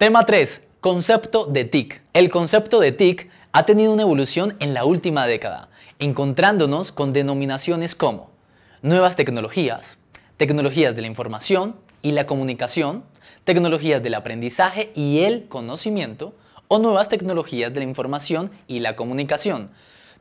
Tema 3. Concepto de TIC. El concepto de TIC ha tenido una evolución en la última década, encontrándonos con denominaciones como nuevas tecnologías, tecnologías de la información y la comunicación, tecnologías del aprendizaje y el conocimiento, o nuevas tecnologías de la información y la comunicación.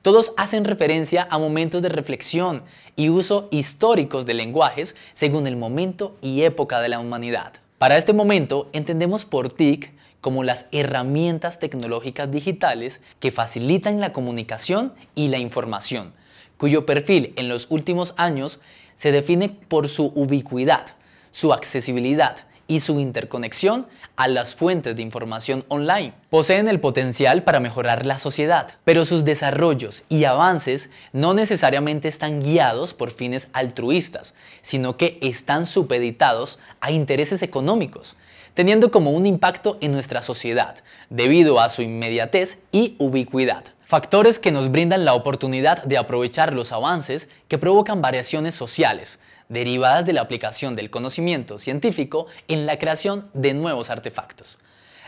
Todos hacen referencia a momentos de reflexión y uso históricos de lenguajes según el momento y época de la humanidad. Para este momento entendemos por TIC como las herramientas tecnológicas digitales que facilitan la comunicación y la información, cuyo perfil en los últimos años se define por su ubicuidad, su accesibilidad, y su interconexión a las fuentes de información online. Poseen el potencial para mejorar la sociedad, pero sus desarrollos y avances no necesariamente están guiados por fines altruistas, sino que están supeditados a intereses económicos, teniendo como un impacto en nuestra sociedad, debido a su inmediatez y ubicuidad. Factores que nos brindan la oportunidad de aprovechar los avances que provocan variaciones sociales, derivadas de la aplicación del conocimiento científico en la creación de nuevos artefactos.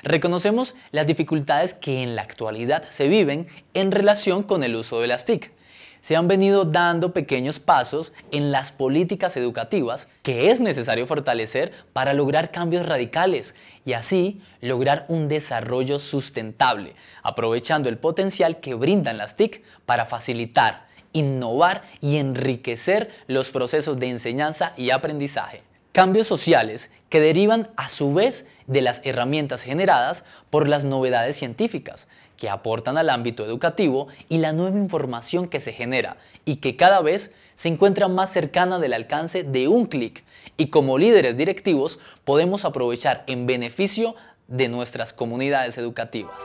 Reconocemos las dificultades que en la actualidad se viven en relación con el uso de las TIC. Se han venido dando pequeños pasos en las políticas educativas que es necesario fortalecer para lograr cambios radicales y así lograr un desarrollo sustentable, aprovechando el potencial que brindan las TIC para facilitar innovar y enriquecer los procesos de enseñanza y aprendizaje. Cambios sociales que derivan a su vez de las herramientas generadas por las novedades científicas que aportan al ámbito educativo y la nueva información que se genera y que cada vez se encuentra más cercana del alcance de un clic y como líderes directivos podemos aprovechar en beneficio de nuestras comunidades educativas.